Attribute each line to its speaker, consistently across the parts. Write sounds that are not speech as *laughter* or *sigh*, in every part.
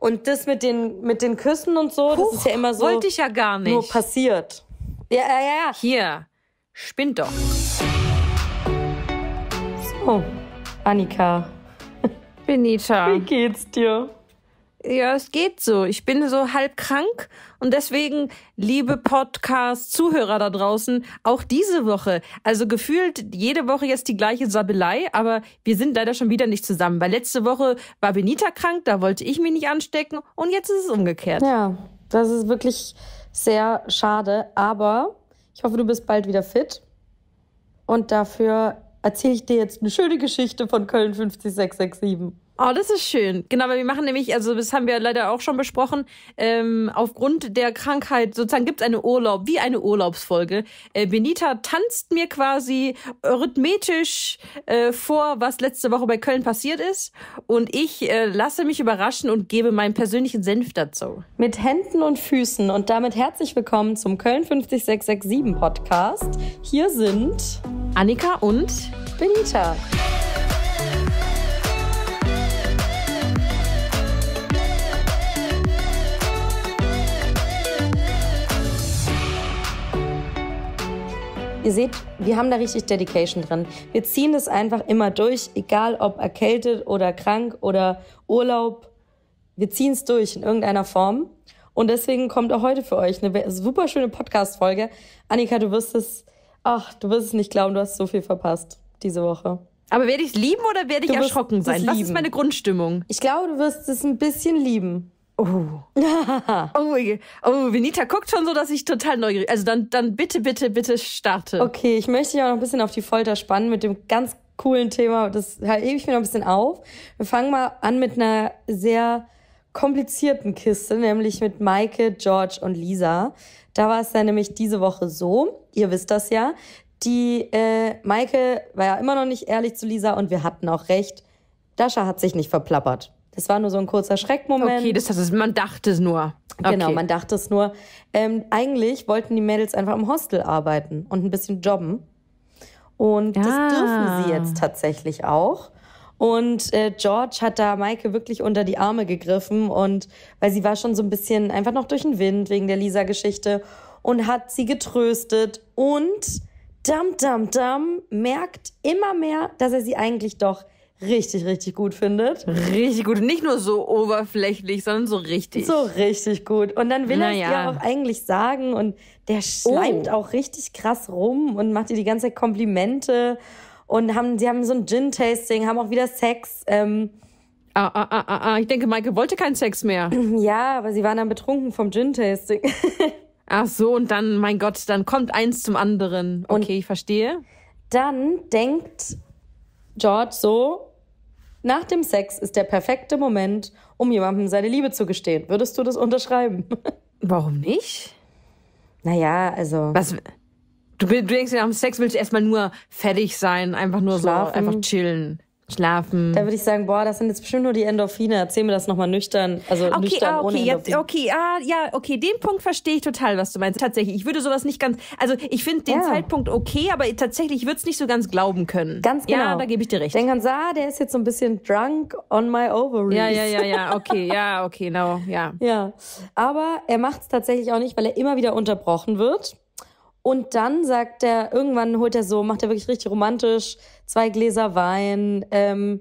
Speaker 1: Und das mit den, mit den Küssen und so, Puch, das ist ja immer so. Wollte ich ja gar nicht. Nur passiert. Ja, ja, ja. Hier, spinnt doch. So, Annika. Benita. Wie geht's dir?
Speaker 2: Ja, es geht so. Ich bin so halb krank und deswegen, liebe Podcast-Zuhörer da draußen, auch diese Woche, also gefühlt jede Woche jetzt die gleiche Sabbelei, aber wir sind leider schon wieder nicht zusammen, weil letzte Woche war Benita krank, da wollte ich mich nicht
Speaker 1: anstecken und jetzt ist es umgekehrt. Ja, das ist wirklich sehr schade, aber ich hoffe, du bist bald wieder fit. Und dafür erzähle ich dir jetzt eine schöne Geschichte von Köln 50667.
Speaker 2: Oh, das ist schön. Genau, weil wir machen nämlich, also das haben wir leider auch schon besprochen, ähm, aufgrund der Krankheit sozusagen gibt es eine Urlaub, wie eine Urlaubsfolge. Äh, Benita tanzt mir quasi äh, rhythmetisch äh, vor, was letzte Woche bei Köln passiert ist. Und ich äh, lasse mich überraschen und gebe meinen
Speaker 1: persönlichen Senf dazu. Mit Händen und Füßen und damit herzlich willkommen zum Köln 50667 Podcast. Hier sind Annika und Benita. Ihr seht, wir haben da richtig Dedication drin. Wir ziehen es einfach immer durch, egal ob erkältet oder krank oder Urlaub. Wir ziehen es durch in irgendeiner Form. Und deswegen kommt auch heute für euch eine super schöne Podcast-Folge. Annika, du wirst es, ach, du wirst es nicht glauben, du hast so viel verpasst diese Woche. Aber werde ich es lieben oder werde ich erschrocken sein? Was ist meine Grundstimmung? Ich glaube, du wirst es ein bisschen lieben. Oh. oh. Oh, Venita guckt schon so, dass ich total neugierig. Also dann, dann bitte, bitte, bitte starte. Okay, ich möchte dich auch noch ein bisschen auf die Folter spannen mit dem ganz coolen Thema. Das hebe ich mir noch ein bisschen auf. Wir fangen mal an mit einer sehr komplizierten Kiste, nämlich mit Maike, George und Lisa. Da war es dann nämlich diese Woche so, ihr wisst das ja, die äh, Maike war ja immer noch nicht ehrlich zu Lisa und wir hatten auch recht. Dasha hat sich nicht verplappert. Das war nur so ein kurzer Schreckmoment. Okay, das, das man dachte es nur. Genau, okay. Genau, man dachte es nur. Ähm, eigentlich wollten die Mädels einfach im Hostel arbeiten und ein bisschen jobben. Und ja. das ah. dürfen sie jetzt tatsächlich auch. Und äh, George hat da Maike wirklich unter die Arme gegriffen und weil sie war schon so ein bisschen einfach noch durch den Wind wegen der Lisa-Geschichte und hat sie getröstet und dam dam dam merkt immer mehr, dass er sie eigentlich doch richtig, richtig gut findet. Richtig gut. Nicht nur so oberflächlich, sondern so richtig. So richtig gut. Und dann will naja. er es ihr auch eigentlich sagen und der oh. schleimt oh. auch richtig krass rum und macht ihr die ganze Zeit Komplimente und haben, sie haben so ein Gin-Tasting, haben auch wieder Sex. Ähm, Ah, ah, ah, ah, ah. Ich denke, Maike wollte keinen Sex mehr. *clears throat* Ja, aber sie waren dann betrunken vom Gin-Tasting. *laughs* Ach so, und dann, mein Gott, dann kommt eins zum anderen. Okay, und ich verstehe. Dann denkt George so, nach dem Sex ist der perfekte Moment, um jemandem seine Liebe zu gestehen. Würdest du das unterschreiben? *laughs* Warum nicht? Naja, also. Was? Du, du denkst, nach dem Sex willst du erstmal nur fertig sein, einfach nur Schlafen. so, einfach chillen. Schlafen. Da würde ich sagen, boah, das sind jetzt bestimmt nur die Endorphine. Erzähl mir das nochmal nüchtern. Also okay, nüchtern ah, okay, ohne Jetzt,
Speaker 2: okay, ah, ja, okay, den Punkt verstehe ich total, was du meinst. Tatsächlich, ich würde sowas nicht ganz, also ich finde den ja. Zeitpunkt okay, aber tatsächlich würde es nicht so ganz glauben können. Ganz genau. Ja, da gebe
Speaker 1: ich dir recht. Denk an, ah, der ist jetzt so ein bisschen drunk on my ovaries. Ja, ja, ja, ja,
Speaker 2: okay, ja, okay,
Speaker 1: genau, no, ja. *laughs* Ja, aber er macht es tatsächlich auch nicht, weil er immer wieder unterbrochen wird. Und dann sagt er, irgendwann holt er so, macht er wirklich richtig romantisch, zwei Gläser Wein, ähm,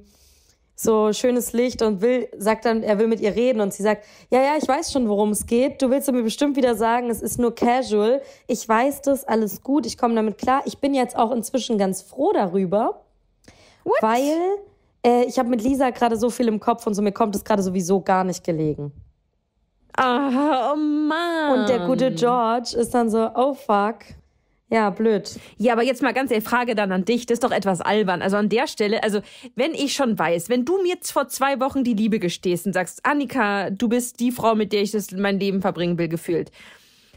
Speaker 1: so schönes Licht und will, sagt dann, er will mit ihr reden und sie sagt, ja, ja, ich weiß schon, worum es geht. Du willst mir bestimmt wieder sagen, es ist nur casual. Ich weiß das, alles gut, ich komme damit klar. Ich bin jetzt auch inzwischen ganz froh darüber, What? weil äh, ich habe mit Lisa gerade so viel im Kopf und so mir kommt es gerade sowieso gar nicht gelegen. Ah, oh Mann. Und der gute George ist dann so, oh fuck.
Speaker 2: Ja, blöd. Ja, aber jetzt mal ganz ehrlich, Frage dann an dich. Das ist doch etwas albern. Also an der Stelle, also wenn ich schon weiß, wenn du mir jetzt vor zwei Wochen die Liebe gestehst und sagst, Annika, du bist die Frau, mit der ich das mein Leben verbringen will, gefühlt,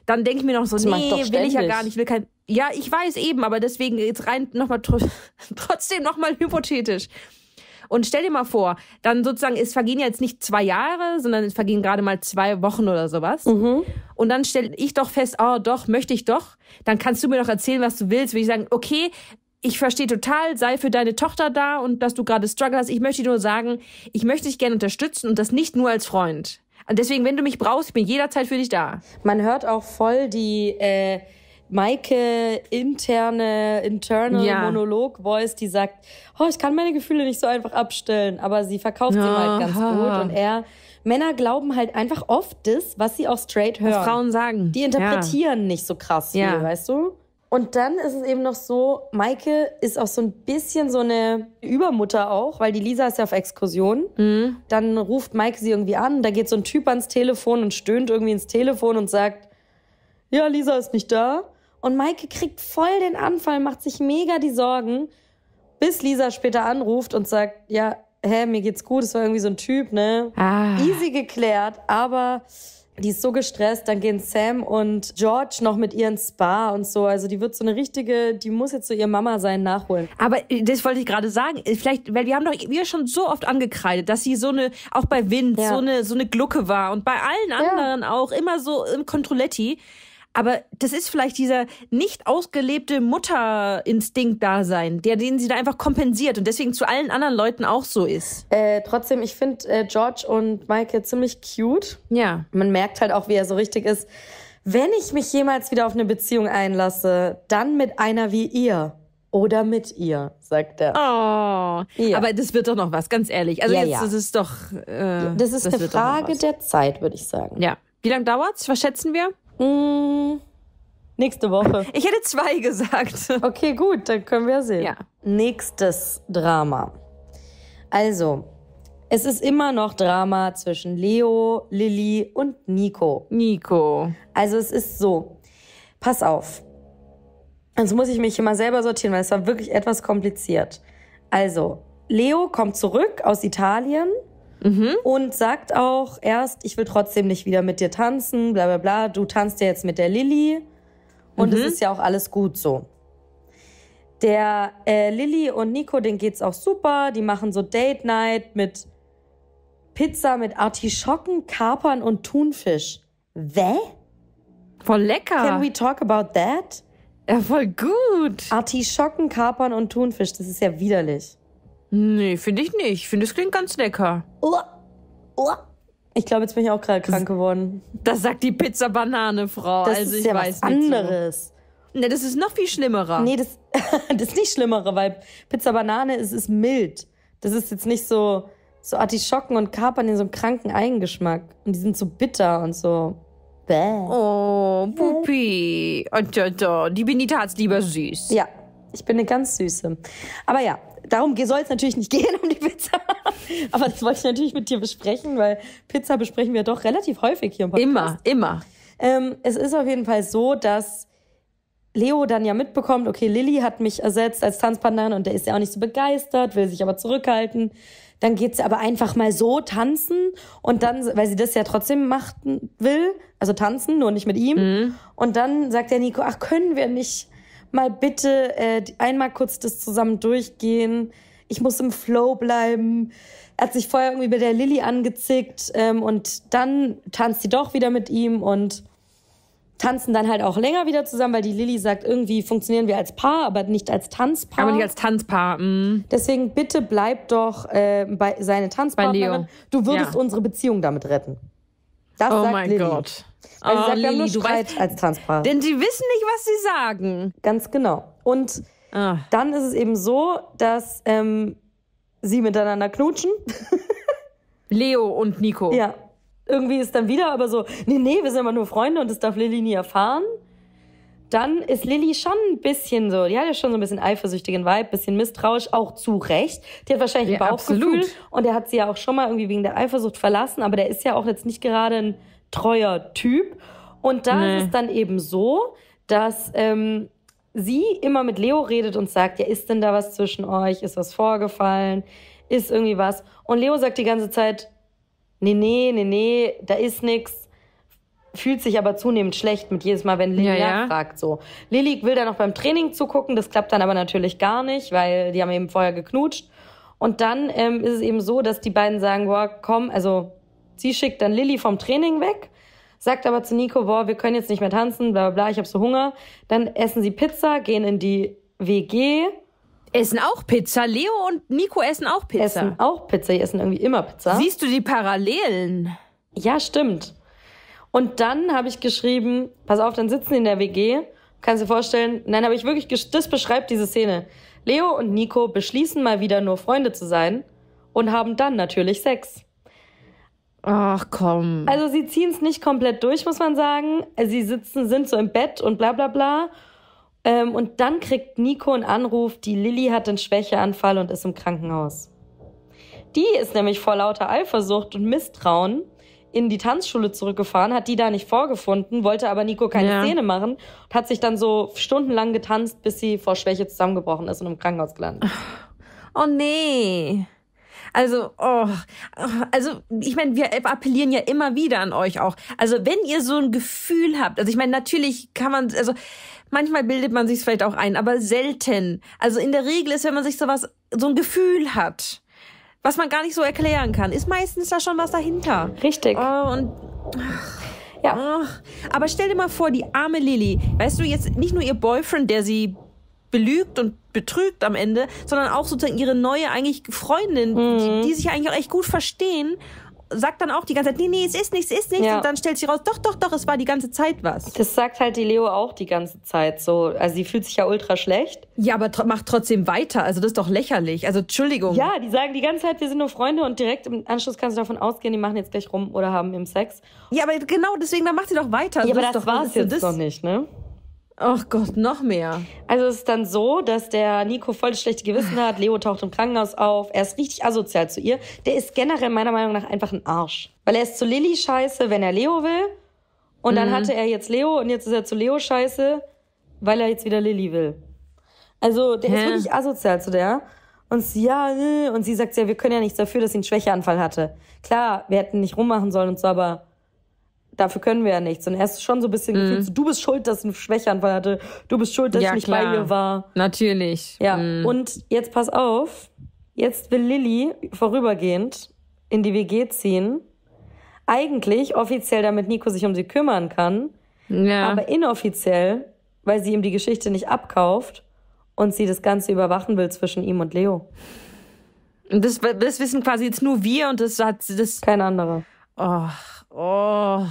Speaker 2: dann denke ich mir noch so, das nee, will ständig. ich ja gar nicht, will kein. Ja, ich weiß eben, aber deswegen jetzt rein nochmal *laughs* trotzdem nochmal hypothetisch. Und stell dir mal vor, dann sozusagen, es vergehen ja jetzt nicht zwei Jahre, sondern es vergehen gerade mal zwei Wochen oder sowas. Mhm. Und dann stelle ich doch fest, oh doch, möchte ich doch. Dann kannst du mir doch erzählen, was du willst. Will ich sagen, okay, ich verstehe total, sei für deine Tochter da und dass du gerade Struggle hast. Ich möchte dir nur sagen, ich möchte dich gerne unterstützen und das nicht nur als Freund.
Speaker 1: Und deswegen, wenn du mich brauchst, ich bin jederzeit für dich da. Man hört auch voll die, äh, Maike interne, internal ja. Monolog-Voice, die sagt, oh, ich kann meine Gefühle nicht so einfach abstellen, aber sie verkauft ja. sie halt ganz gut und er, Männer glauben halt einfach oft das, was sie auch straight hören. Was Frauen sagen. Die interpretieren ja. nicht so krass viel, weißt du? Und dann ist es eben noch so, Maike ist auch so ein bisschen so eine Übermutter auch, weil die Lisa ist ja auf Exkursion. Mhm. Dann ruft Maike sie irgendwie an, da geht so ein Typ ans Telefon und stöhnt irgendwie ins Telefon und sagt, ja, Lisa ist nicht da. Und Maike kriegt voll den Anfall, macht sich mega die Sorgen, bis Lisa später anruft und sagt, ja, hä, mir geht's gut, es war irgendwie so ein Typ, ne? Ah. Easy geklärt, aber die ist so gestresst, dann gehen Sam und George noch mit ihren Spa und so. Also die wird so eine richtige, die muss jetzt so ihr Mama sein nachholen. Aber äh, das wollte ich gerade sagen. Äh, vielleicht, weil wir haben doch wir schon so oft angekreidet, dass sie so eine, auch bei Wind, ja. so
Speaker 2: eine, so eine Glucke war und bei allen anderen ja. auch immer so im Kontrolletti. Aber das ist vielleicht dieser nicht ausgelebte Mutterinstinkt-Dasein, der den sie da einfach kompensiert und deswegen
Speaker 1: zu allen anderen Leuten auch so ist. Äh, trotzdem, ich finde äh, George und Maike ziemlich cute. Ja. Man merkt halt auch, wie er so richtig ist. Wenn ich mich jemals wieder auf eine Beziehung einlasse, dann mit einer wie ihr. Oder mit ihr, sagt er. Oh,
Speaker 2: ja. aber das wird doch noch was, ganz ehrlich. Also ja, jetzt ja. Das ist doch. Äh, das ist das eine Frage
Speaker 1: der Zeit, würde ich sagen. Ja. Wie lange dauert's? Was schätzen wir? Hm, nächste Woche. Ich hätte zwei gesagt. *laughs* Okay, gut, dann können wir sehen. Ja. Nächstes Drama. Also, es ist immer noch Drama zwischen Leo, Lilly und Nico. Nico. Also es ist so. Pass auf. Sonst muss ich mich immer selber sortieren, weil es war wirklich etwas kompliziert. Also, Leo kommt zurück aus Italien mhm. und sagt auch erst, ich will trotzdem nicht wieder mit dir tanzen, bla bla bla, du tanzt ja jetzt mit der Lilly und mhm. es ist ja auch alles gut so. Der äh, Lilly und Nico, denen geht's auch super, die machen so Date Night mit Pizza mit Artischocken, Kapern und Thunfisch. Wä? Voll lecker. Can we talk about that? Ja, voll gut. Artischocken, Kapern und Thunfisch, das ist ja widerlich.
Speaker 2: Nee, finde ich nicht. Ich finde, es klingt ganz lecker.
Speaker 1: Oh. Oh. Ich glaube, jetzt bin ich auch gerade krank geworden. Das sagt die Pizza-Banane-Frau. Das also, ist ja was anderes. So. Ne, das ist noch viel schlimmerer. Nee, das, *laughs* das ist nicht schlimmerer, weil Pizza-Banane ist, ist mild. Das ist jetzt nicht so, so Artischocken und Kapern in so einem kranken Eigengeschmack. Und die sind so bitter und so. Bäh. Oh,
Speaker 2: Pupi. Und, und,
Speaker 1: und. Die Benita hat's lieber süß. Ja, ich bin eine ganz süße. Aber ja, darum soll es natürlich nicht *laughs* gehen um die Pizza. Aber das wollte ich natürlich mit dir besprechen, weil Pizza besprechen wir doch relativ häufig hier im Podcast. Immer, immer. Ähm, es ist auf jeden Fall so, dass Leo dann ja mitbekommt, okay, Lilly hat mich ersetzt als Tanzpartnerin und der ist ja auch nicht so begeistert, will sich aber zurückhalten. Dann geht sie aber einfach mal so tanzen und dann, weil sie das ja trotzdem machen will, also tanzen, nur nicht mit ihm. Mhm. Und dann sagt der Nico, ach, können wir nicht mal bitte äh, einmal kurz das zusammen durchgehen. Ich muss im Flow bleiben. Er hat sich vorher irgendwie bei der Lilly angezickt ähm, und dann tanzt sie doch wieder mit ihm und tanzen dann halt auch länger wieder zusammen, weil die Lilly sagt, irgendwie funktionieren wir als Paar, aber nicht als Tanzpaar. Aber nicht als Tanzpaar. Mh. Mm. Deswegen bitte bleib doch äh, bei seine Tanzpartnerin. Bei Leo. Du würdest ja. unsere Beziehung damit retten. Das oh mein Lilly. Gott.
Speaker 2: Also oh, Lilly, du weißt, als Transpaar. Denn die
Speaker 1: wissen nicht, was sie sagen. Ganz genau. Und ah. dann ist es eben so, dass ähm, sie miteinander knutschen. *laughs* Leo und Nico. Ja. Irgendwie ist dann wieder aber so, nee, nee, wir sind aber nur Freunde und das darf Lilly nie erfahren. Dann ist Lilly schon ein bisschen so, die hat ja schon so ein bisschen eifersüchtigen Vibe, bisschen misstrauisch, auch zu Recht. Die hat wahrscheinlich ein ja, Bauchgefühl absolut. und er hat sie ja auch schon mal irgendwie wegen der Eifersucht verlassen, aber der ist ja auch jetzt nicht gerade ein treuer Typ. Und da nee. ist es dann eben so, dass ähm, sie immer mit Leo redet und sagt, ja, ist denn da was zwischen euch? Ist was vorgefallen? Ist irgendwie was? Und Leo sagt die ganze Zeit, nee, nee, nee, nee, da ist nichts. Fühlt sich aber zunehmend schlecht mit jedes Mal, wenn Lilly ja, nachfragt. Ja. So. Lilly will dann noch beim Training zugucken, das klappt dann aber natürlich gar nicht, weil die haben eben vorher geknutscht. Und dann ähm, ist es eben so, dass die beiden sagen, boah, komm, also Sie schickt dann Lilly vom Training weg, sagt aber zu Nico, boah, wir können jetzt nicht mehr tanzen, bla bla bla, ich habe so Hunger. Dann essen sie Pizza, gehen in die WG. Essen auch Pizza. Leo und Nico essen auch Pizza. Essen auch Pizza, die essen irgendwie immer Pizza. Siehst du die Parallelen? Ja, stimmt. Und dann habe ich geschrieben, pass auf, dann sitzen die in der WG. Kannst du dir vorstellen? Nein, habe ich wirklich, das beschreibt diese Szene. Leo und Nico beschließen mal wieder nur Freunde zu sein und haben dann natürlich Sex. Ach komm. Also sie ziehen es nicht komplett durch, muss man sagen. Sie sitzen, sind so im Bett und bla bla bla. Ähm, und dann kriegt Nico einen Anruf, die Lilly hat einen Schwächeanfall und ist im Krankenhaus. Die ist nämlich vor lauter Eifersucht und Misstrauen in die Tanzschule zurückgefahren, hat die da nicht vorgefunden, wollte aber Nico keine ja. Szene machen und hat sich dann so stundenlang getanzt, bis sie vor Schwäche zusammengebrochen ist und im Krankenhaus gelandet. Oh
Speaker 2: nee. Also, oh, also ich meine, wir appellieren ja immer wieder an euch auch. Also wenn ihr so ein Gefühl habt, also ich meine, natürlich kann man, also manchmal bildet man sich vielleicht auch ein, aber selten. Also in der Regel ist, wenn man sich sowas, so ein Gefühl hat, was man gar nicht so erklären kann, ist meistens da schon was dahinter. Richtig. Oh, und ach. Ja. aber stell dir mal vor, die arme Lilly, weißt du, jetzt nicht nur ihr Boyfriend, der sie belügt und betrügt am Ende, sondern auch sozusagen ihre neue eigentlich Freundin, mhm. die, die, sich eigentlich auch echt gut verstehen, sagt dann auch die ganze Zeit, nee, nee, es ist nichts, es ist nichts. Ja. Und dann stellt sie raus, doch, doch, doch, es war die ganze Zeit was. Das sagt halt die Leo auch die ganze Zeit
Speaker 1: so. Also sie fühlt sich ja ultra schlecht. Ja, aber tr macht trotzdem weiter. Also das ist doch lächerlich. Also Entschuldigung. Ja, die sagen die ganze Zeit, wir sind nur Freunde und direkt im Anschluss kannst du davon ausgehen, die machen jetzt gleich rum oder haben im Sex. Ja, aber genau deswegen, dann macht sie doch weiter. Ja, also aber das, das war es also jetzt das, noch nicht, ne? Ach Gott, noch mehr. Also es ist dann so, dass der Nico voll das schlechte Gewissen hat. Leo taucht im Krankenhaus auf. Er ist richtig asozial zu ihr. Der ist generell meiner Meinung nach einfach ein Arsch. Weil er ist zu Lilly scheiße, wenn er Leo will. Und dann mhm. hatte er jetzt Leo und jetzt ist er zu Leo scheiße, weil er jetzt wieder Lilly will. Also der Hä? ist wirklich asozial zu der. Und sie, ja, äh. und sie sagt ja, wir können ja nichts dafür, dass sie einen Schwächeanfall hatte. Klar, wir hätten nicht rummachen sollen und so, aber dafür können wir ja nichts. Und er ist schon so ein bisschen mhm. gefühlt, du bist schuld, dass ich einen Schwächern hatte, du bist schuld, dass ja, ich nicht klar. bei ihr war. Natürlich. Ja, mhm. und jetzt pass auf, jetzt will Lilly vorübergehend in die WG ziehen. Eigentlich offiziell, damit Nico sich um sie kümmern kann, ja. aber inoffiziell, weil sie ihm die Geschichte nicht abkauft und sie das Ganze überwachen will zwischen ihm und Leo. Das, das wissen quasi jetzt nur wir und das hat das. Kein anderer. Oh,
Speaker 2: oh.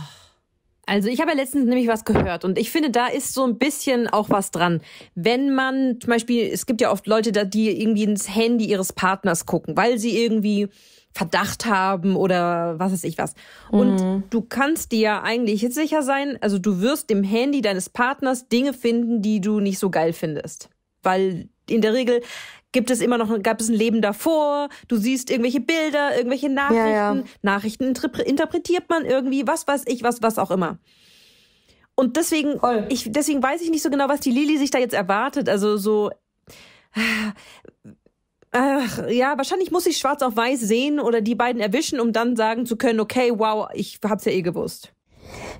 Speaker 2: Also ich habe ja letztens nämlich was gehört und ich finde, da ist so ein bisschen auch was dran. Wenn man zum Beispiel, es gibt ja oft Leute, die irgendwie ins Handy ihres Partners gucken, weil sie irgendwie Verdacht haben oder was weiß ich was. Und mhm. du kannst dir ja eigentlich jetzt sicher sein, also du wirst im Handy deines Partners Dinge finden, die du nicht so geil findest. Weil in der Regel gibt es immer noch, gab es ein Leben davor, du siehst irgendwelche Bilder, irgendwelche Nachrichten, ja, ja. Nachrichten interpretiert man irgendwie, was weiß ich, was, was auch immer. Und deswegen, ich, deswegen weiß ich nicht so genau, was die Lili sich da jetzt erwartet. Also so, äh, Ach, ja, wahrscheinlich muss ich schwarz auf weiß sehen oder die beiden erwischen, um dann sagen zu können, okay, wow, ich hab's ja eh gewusst.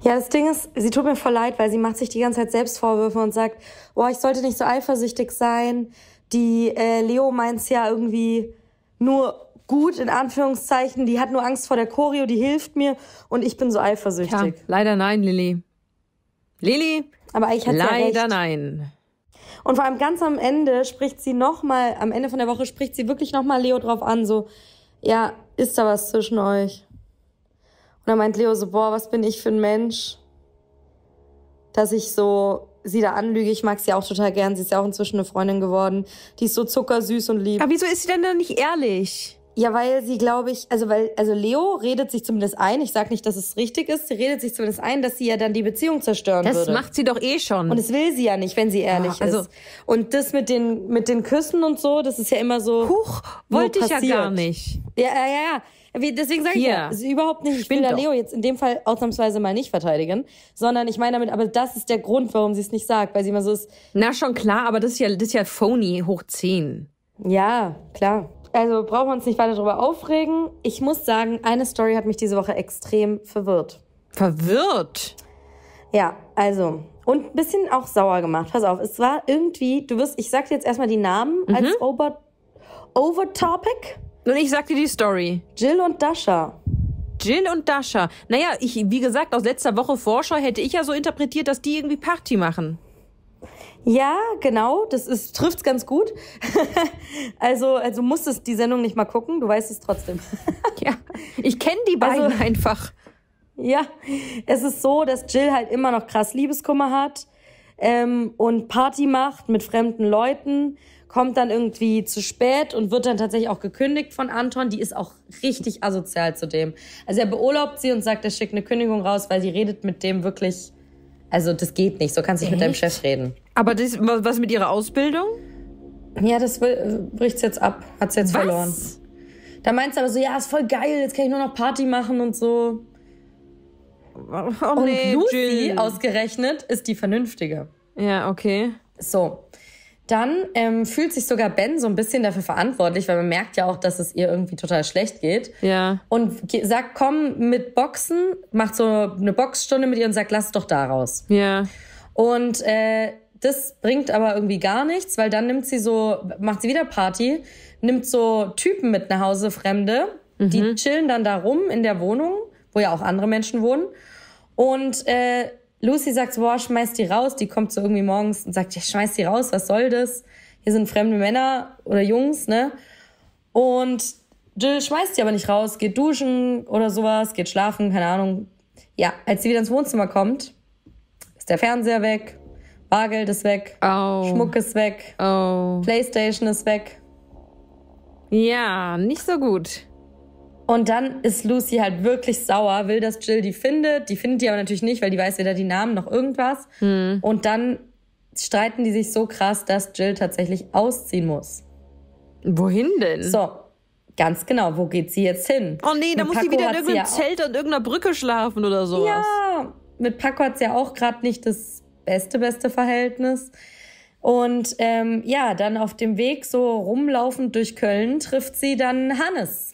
Speaker 1: Ja, das Ding ist, sie tut mir voll leid, weil sie macht sich die ganze Zeit selbst Vorwürfe und sagt, boah, ich sollte nicht so eifersüchtig sein, die äh, Leo es ja irgendwie nur gut, in Anführungszeichen. Die hat nur Angst vor der Choreo, die hilft mir und ich bin so eifersüchtig. Ja, leider nein, Lilly. Lilly? Aber eigentlich hat leider sie ja Leider
Speaker 2: nein.
Speaker 1: Und vor allem ganz am Ende spricht sie nochmal, am Ende von der Woche spricht sie wirklich nochmal Leo drauf an, so, ja, ist da was zwischen euch? Und dann meint Leo so, boah, was bin ich für ein Mensch, dass ich so sie da anlüge. Ich mag sie auch total gern. Sie ist ja auch inzwischen eine Freundin geworden. Die ist so zuckersüß und lieb. Aber wieso ist sie denn da nicht ehrlich? Ja, weil sie, glaube ich, also weil, also Leo redet sich zumindest ein, ich sage nicht, dass es richtig ist, sie redet sich zumindest ein, dass sie ja dann die Beziehung zerstören das würde. Das macht sie doch eh schon. Und das will sie ja nicht, wenn sie ehrlich ja, ah, also ist. Und das mit den, mit den Küssen und so, das ist ja immer so. Huch, wollte ich passiert. ja gar nicht. Ja, ja, ja. Deswegen sage ich ja, überhaupt nicht, ich Spinnt will da Leo jetzt in dem Fall ausnahmsweise mal nicht verteidigen, sondern ich meine damit, aber das ist der Grund, warum sie es nicht sagt, weil sie immer so ist. Na schon klar, aber das ist ja, das ist ja phony hoch 10. Ja, klar. Also brauchen wir uns nicht weiter darüber aufregen. Ich muss sagen, eine Story hat mich diese Woche extrem verwirrt. Verwirrt? Ja, also. Und ein bisschen auch sauer gemacht. Pass auf, es war irgendwie, du wirst, ich sag dir jetzt erstmal die Namen mhm. als Ober, Overtopic. Nun, ich sag dir die Story. Jill und Dasha. Jill und Dasha. Naja, ich,
Speaker 2: wie gesagt, aus letzter Woche Vorschau hätte ich ja so interpretiert, dass die irgendwie Party machen.
Speaker 1: Ja, genau, das ist, trifft's ganz gut. *laughs* also, also musstest die Sendung nicht mal gucken, du weißt es trotzdem. *laughs* ja, ich kenne die beiden also, einfach. Ja, es ist so, dass Jill halt immer noch krass Liebeskummer hat ähm, und Party macht mit fremden Leuten kommt dann irgendwie zu spät und wird dann tatsächlich auch gekündigt von Anton. Die ist auch richtig asozial zu dem. Also er beurlaubt sie und sagt, er schickt eine Kündigung raus, weil sie redet mit dem wirklich. Also das geht nicht, so kannst du nicht mit deinem Chef reden. Aber das, was mit ihrer Ausbildung? Ja, das äh, bricht's jetzt ab, Hat hat's jetzt was? verloren. Da meinst du aber so, ja, ist voll geil, jetzt kann ich nur noch Party machen und so. Oh, und nee, Lucy Jill. ausgerechnet ist die vernünftige. Ja, okay. So, dann ähm, fühlt sich sogar Ben so ein bisschen dafür verantwortlich, weil man merkt ja auch, dass es ihr irgendwie total schlecht geht. Ja. Und sagt, komm mit Boxen, macht so eine Boxstunde mit ihr und sagt, lass doch da raus. Ja. Und äh, das bringt aber irgendwie gar nichts, weil dann nimmt sie so, macht sie wieder Party, nimmt so Typen mit nach Hause, Fremde, mhm. die chillen dann da rum in der Wohnung, wo ja auch andere Menschen wohnen. Und äh, Lucy sagt, boah, schmeiß die raus. Die kommt so irgendwie morgens und sagt, ja, schmeiß die raus, was soll das? Hier sind fremde Männer oder Jungs, ne? Und Jill schmeißt die aber nicht raus, geht duschen oder sowas, geht schlafen, keine Ahnung. Ja, als sie wieder ins Wohnzimmer kommt, ist der Fernseher weg, Bargeld ist weg, oh. Schmuck ist weg, oh. Playstation ist weg. Ja, nicht so gut. Und dann ist Lucy halt wirklich sauer, will, dass Jill die findet. Die findet die aber natürlich nicht, weil die weiß weder die Namen noch irgendwas. Hm. Und dann streiten die sich so krass, dass Jill tatsächlich ausziehen muss. Wohin denn? So, ganz genau, wo geht sie jetzt hin? Oh nee, da muss sie wieder in irgendeinem Zelt an irgendeiner Brücke schlafen oder sowas. Ja, mit Paco hat sie ja auch gerade nicht das beste, beste Verhältnis. Und ähm, ja, dann auf dem Weg so rumlaufend durch Köln trifft sie dann Hannes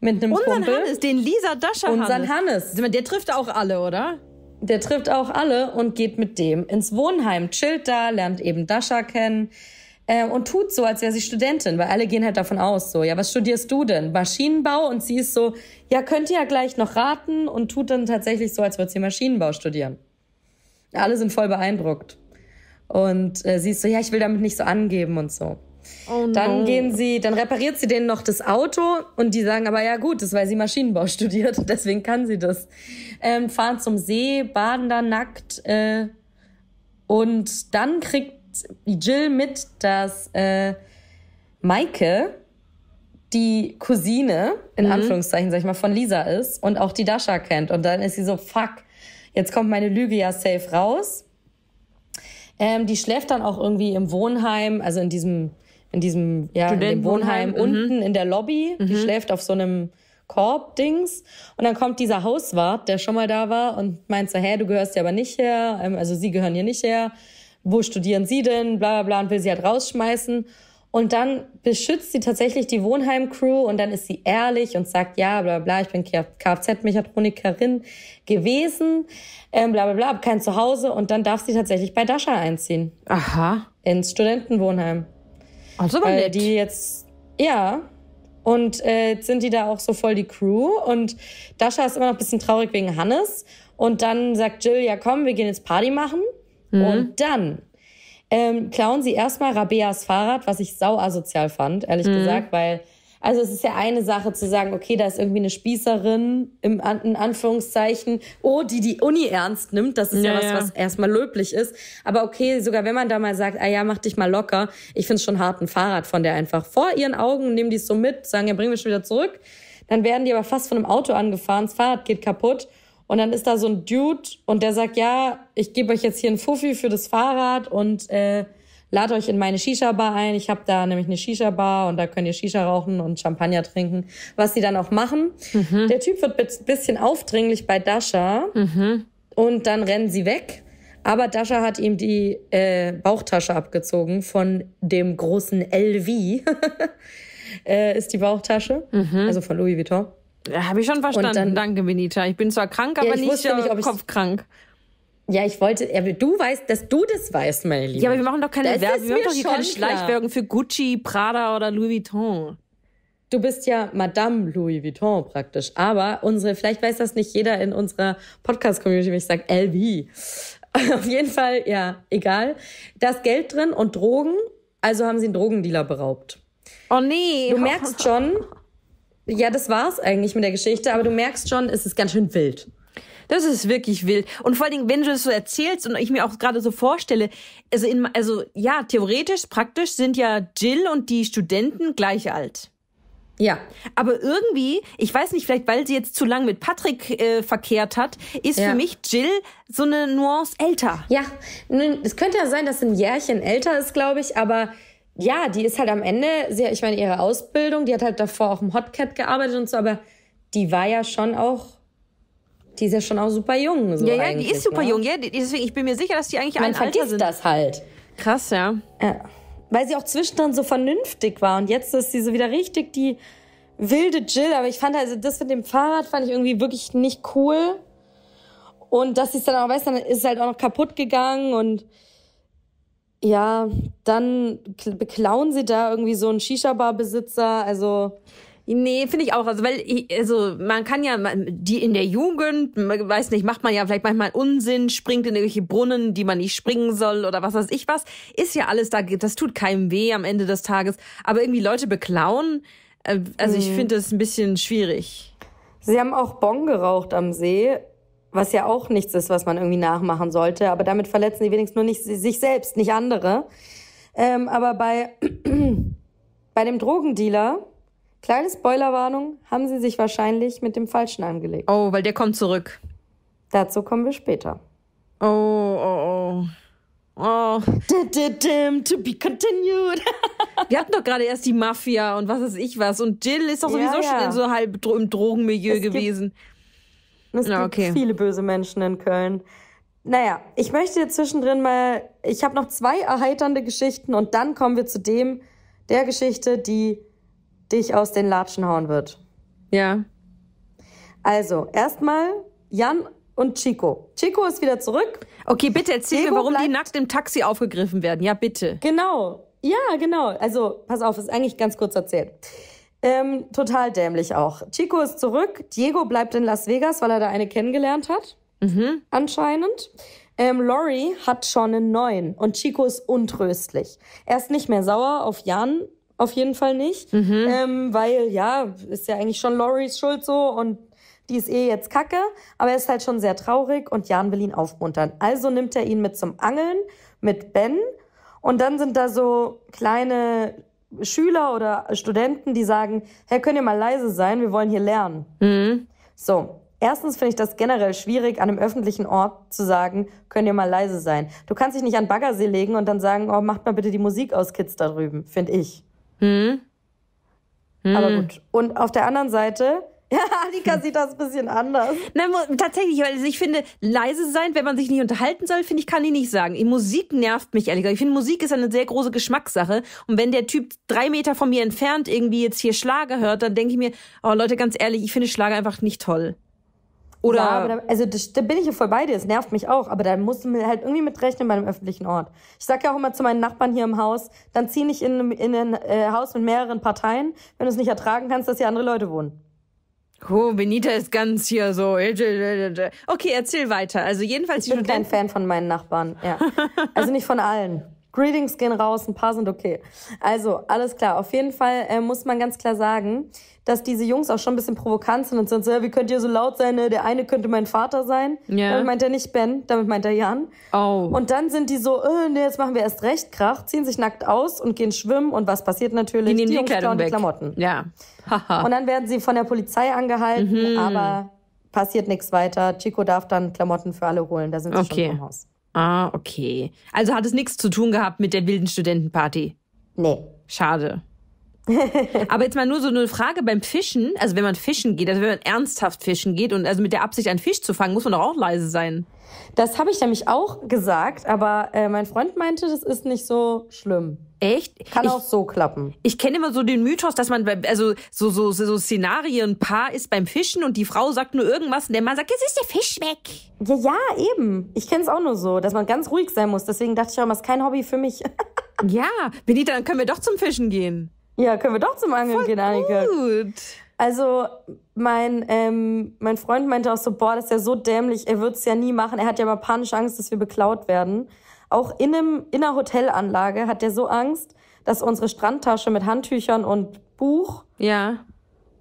Speaker 1: mit einem Unseren Kumpel. Hannes, den Lisa Dascher Unseren Hannes. Hannes. Der trifft auch alle, oder? Der trifft auch alle und geht mit dem ins Wohnheim, chillt da, lernt eben Dascher kennen äh, und tut so, als wäre sie Studentin, weil alle gehen halt davon aus, so, ja, was studierst du denn? Maschinenbau? Und sie ist so, ja, könnt ihr ja gleich noch raten und tut dann tatsächlich so, als würde sie Maschinenbau studieren. Alle sind voll beeindruckt. Und äh, sie ist so, ja, ich will damit nicht so angeben und so. Oh no. Dann gehen sie, dann repariert sie denen noch das Auto und die sagen aber, ja gut, das ist, weil sie Maschinenbau *laughs* studiert, deswegen kann sie das. Ähm, fahren zum See, baden da nackt äh, und dann kriegt Jill mit, dass äh, Maike die Cousine, in mhm. Anführungszeichen, sag ich mal, von Lisa ist und auch die Dasha kennt. Und dann ist sie so, fuck, jetzt kommt meine Lüge ja safe raus. Ähm, die schläft dann auch irgendwie im Wohnheim, also in diesem in diesem ja, in dem Wohnheim mhm. unten in der Lobby. Mhm. Die schläft auf so einem Korb-Dings. Und dann kommt dieser Hauswart, der schon mal da war und meint so, hä, du gehörst ja aber nicht her. Ähm, also sie gehören hier nicht her. Wo studieren sie denn? Bla, bla, bla. Und will sie halt rausschmeißen. Und dann beschützt sie tatsächlich die Wohnheim-Crew und dann ist sie ehrlich und sagt, ja, bla bla, ich bin Kfz-Mechatronikerin gewesen, ähm, bla bla bla, hab kein Zuhause und dann darf sie tatsächlich bei Dascha einziehen.
Speaker 2: Aha.
Speaker 1: Ins Studentenwohnheim. Also weil äh, nett. die jetzt, ja. Und äh, jetzt sind die da auch so voll die Crew. Und Dasha ist immer noch ein bisschen traurig wegen Hannes. Und dann sagt Jill, ja komm, wir gehen jetzt Party machen. Mhm. Und dann ähm, klauen sie erstmal Rabeas Fahrrad, was ich sau asozial fand, ehrlich mhm. gesagt, weil also es ist ja eine Sache zu sagen, okay, da ist irgendwie eine Spießerin im in Anführungszeichen, oh, die die Uni ernst nimmt, das ist ja, ja was, was erstmal löblich ist. Aber okay, sogar wenn man da mal sagt, ah ja, mach dich mal locker, ich find's schon hart, ein Fahrrad von der einfach vor ihren Augen, nehmen die es so mit, sagen, ja, bringen wir schon wieder zurück. Dann werden die aber fast von einem Auto angefahren, das Fahrrad geht kaputt. Und dann ist da so ein Dude und der sagt, ja, ich gebe euch jetzt hier ein Fuffi für das Fahrrad und äh, lad euch in meine Shisha-Bar ein. Ich habe da nämlich eine Shisha-Bar und da könnt ihr Shisha rauchen und Champagner trinken, was sie dann auch machen. Mhm. Der Typ wird ein bisschen aufdringlich bei Dasha mhm. und dann rennen sie weg. Aber Dasha hat ihm die äh, Bauchtasche abgezogen von dem großen LV. *laughs* äh, ist die Bauchtasche, mhm. also von Louis Vuitton.
Speaker 2: Ja, Habe ich schon verstanden. Dann, Danke, Benita. Ich bin zwar krank, aber ja, nicht, nicht äh, ob
Speaker 1: kopfkrank. Ja, ich wollte, du weißt, dass du das weißt, meine Liebe. Ja, aber wir machen doch keine Werbung, wir machen doch hier keine Schleichwerbung für Gucci, Prada oder Louis Vuitton. Du bist ja Madame Louis Vuitton praktisch, aber unsere, vielleicht weiß das nicht jeder in unserer Podcast-Community, wenn ich sage LV. *laughs* Auf jeden Fall, ja, egal. Da ist Geld drin und Drogen, also haben sie einen Drogendealer beraubt. Oh nee. Du merkst schon, ja, das war's eigentlich mit der Geschichte, aber du merkst schon, es ist ganz schön wild.
Speaker 2: Das ist wirklich wild. Und vor allen Dingen, wenn du das so erzählst und ich mir auch gerade so vorstelle, also, in, also ja, theoretisch, praktisch sind ja Jill und die Studenten gleich alt. Ja. Aber irgendwie, ich weiß nicht, vielleicht weil sie jetzt zu lang mit Patrick äh, verkehrt hat, ist ja. für mich
Speaker 1: Jill so eine Nuance älter. Ja, nun, es könnte ja sein, dass sie ein Jährchen älter ist, glaube ich, aber ja, die ist halt am Ende, sehr, ich meine, ihre Ausbildung, die hat halt davor auch im Hotcat gearbeitet und so, aber die war ja schon auch die ist ja schon auch super jung. So ja, ja, die ist super ne? jung. Ja,
Speaker 2: deswegen, ich bin mir sicher, dass die eigentlich Man ein vergisst Alter
Speaker 1: sind. das halt. Krass, ja. ja. Weil sie auch zwischendrin so vernünftig war. Und jetzt ist sie so wieder richtig die wilde Jill. Aber ich fand also das mit dem Fahrrad fand ich irgendwie wirklich nicht cool. Und dass sie es dann auch weiß, dann ist halt auch noch kaputt gegangen und ja, dann beklauen sie da irgendwie so einen Shisha-Bar-Besitzer. Also Nee, finde ich auch. Also, weil, also, man kann ja, die in der Jugend, weiß
Speaker 2: nicht, macht man ja vielleicht manchmal Unsinn, springt in irgendwelche Brunnen, die man nicht springen soll oder was weiß ich was. Ist ja alles da, das tut keinem weh am Ende des Tages. Aber irgendwie Leute beklauen, äh, also ich mhm. finde
Speaker 1: das ein bisschen schwierig. Sie haben auch Bon geraucht am See, was ja auch nichts ist, was man irgendwie nachmachen sollte. Aber damit verletzen die wenigstens nur nicht sich selbst, nicht andere. Ähm, aber bei, *clears throat* bei dem Drogendealer Kleine Spoilerwarnung, haben sie sich wahrscheinlich mit dem Falschen angelegt. Oh, weil der kommt zurück. Dazu kommen wir später.
Speaker 2: Oh, oh, oh. Oh. *laughs* To be continued. *laughs* wir hatten doch gerade erst die Mafia und was weiß ich was. Und Jill ist doch sowieso ja, ja. schon in so halb Dro im Drogenmilieu es gewesen.
Speaker 1: Gibt, es Na, gibt viele böse Menschen in Köln. Naja, ich möchte jetzt zwischendrin mal, ich habe noch zwei erheiternde Geschichten und dann kommen wir zu dem, der Geschichte, die dich aus den Latschen hauen wird. Ja. Also, erstmal Jan und Chico. Chico ist wieder zurück. Okay, bitte erzähl Diego mir, warum die nackt im Taxi aufgegriffen werden. Ja, bitte. Genau. Ja, genau. Also, pass auf, ist eigentlich ganz kurz erzählt. Ähm, total dämlich auch. Chico ist zurück. Diego bleibt in Las Vegas, weil er da eine kennengelernt hat. Mhm. Anscheinend. Ähm, Lori hat schon einen neuen und Chico ist untröstlich. Er ist nicht mehr sauer auf Jan, auf jeden Fall nicht, mhm. ähm, weil ja, ist ja eigentlich schon Loris Schuld so und die ist eh jetzt kacke, aber er ist halt schon sehr traurig und Jan will ihn aufmuntern. Also nimmt er ihn mit zum Angeln, mit Ben und dann sind da so kleine Schüler oder Studenten, die sagen, hey, könnt ihr mal leise sein, wir wollen hier lernen. Mhm. So, Erstens finde ich das generell schwierig, an einem öffentlichen Ort zu sagen, könnt ihr mal leise sein. Du kannst dich nicht an Baggersee legen und dann sagen, oh, macht mal bitte die Musik aus, Kids da drüben, finde ich. Hm. hm. Aber gut. Und auf der anderen Seite *laughs* ja, Annika sieht das ein bisschen anders. Nein, tatsächlich, weil also ich
Speaker 2: finde, leise sein, wenn man sich nicht unterhalten soll, finde ich, kann ich nicht sagen. Musik nervt mich ehrlich gesagt. Ich finde, Musik ist eine sehr große Geschmackssache. Und wenn der Typ drei Meter von mir entfernt irgendwie jetzt hier Schlager hört, dann denke ich mir, oh Leute, ganz ehrlich, ich finde Schlager einfach nicht toll.
Speaker 1: Oder ja, da, also das, da bin ich ja voll bei dir, das nervt mich auch, aber da musst du halt irgendwie mitrechnen bei einem öffentlichen Ort. Ich sag ja auch immer zu meinen Nachbarn hier im Haus, dann zieh nicht in, in ein äh, Haus mit mehreren Parteien, wenn du es nicht ertragen kannst, dass hier andere Leute wohnen. Oh, Benita ist ganz hier so. Okay, erzähl weiter. Also jedenfalls. Ich bin kein Fan von meinen Nachbarn. Ja. also nicht von allen. Greetings gehen raus, ein paar sind okay. Also, alles klar. Auf jeden Fall äh, muss man ganz klar sagen, dass diese Jungs auch schon ein bisschen provokant sind und sind so, wie könnt ihr so laut sein? Ne? Der eine könnte mein Vater sein. Yeah. Damit meint er nicht Ben, damit meint er Jan. Oh. Und dann sind die so, äh, nee, jetzt machen wir erst recht Krach, ziehen sich nackt aus und gehen schwimmen. Und was passiert natürlich? Die nehmen die, Jungs Kleidung die Klamotten. Ja. und dann werden sie von der Polizei angehalten, mhm. aber passiert nichts weiter. Chico darf dann Klamotten für alle holen. Da sind sie okay. schon vom
Speaker 2: Haus. Ah, okay. Also hat es nichts zu tun gehabt mit der wilden Studentenparty? Nee. Schade.
Speaker 1: *laughs* Aber jetzt mal nur so eine Frage
Speaker 2: beim Fischen. Also wenn man fischen geht, also wenn man ernsthaft fischen geht und also mit der Absicht, einen Fisch zu fangen, muss man doch auch
Speaker 1: leise sein. Das habe ich nämlich auch gesagt, aber äh, mein Freund meinte, das ist nicht so schlimm. Echt? Kann ich, auch so klappen.
Speaker 2: Ich kenne immer so den Mythos, dass man bei, also so,
Speaker 1: so, so, so Szenarien, Paar ist beim Fischen und die Frau sagt nur irgendwas und der Mann sagt, jetzt ist der Fisch weg. Ja, ja, eben. Ich kenne es auch nur so, dass man ganz ruhig sein muss. Deswegen dachte ich auch immer, es ist kein Hobby für mich. *laughs* ja, Benita, dann können wir doch zum Fischen gehen. Ja, können wir doch zum Angeln Voll gehen, Annika. Gut. Also mein, ähm, mein Freund meinte auch so, boah, das ist ja so dämlich, er wird's ja nie machen. Er hat ja mal panische Angst, dass wir beklaut werden. Auch in, einem, in einer Hotelanlage hat er so Angst, dass unsere Strandtasche mit Handtüchern und Buch ja.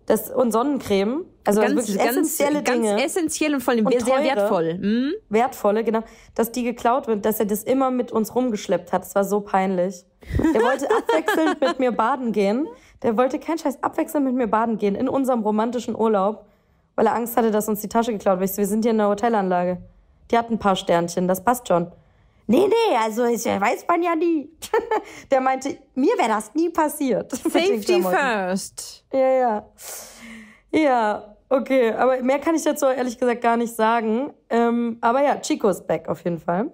Speaker 1: Das, und Sonnencreme. Also ganz, wirklich essentielle ganz, Dinge. Ganz essentiell und vor allem sehr, sehr wertvoll. Hm? Wertvolle, genau. Dass die geklaut wird, dass er das immer mit uns rumgeschleppt hat. Das war so peinlich. Der wollte *laughs* abwechselnd mit mir baden gehen. Der wollte kein Scheiß abwechselnd mit mir baden gehen in unserem romantischen Urlaub, weil er Angst hatte, dass uns die Tasche geklaut wird. Wir sind hier in einer Hotelanlage. Die hat ein paar Sternchen, das passt schon nee, nee, also ich, äh, weiß man ja nie. *laughs* der meinte, mir wäre das nie passiert. *laughs* Safety first. Ja, ja. Ja, okay, aber mehr kann ich dazu ehrlich gesagt gar nicht sagen. Ähm, aber ja, Chico ist back auf jeden Fall.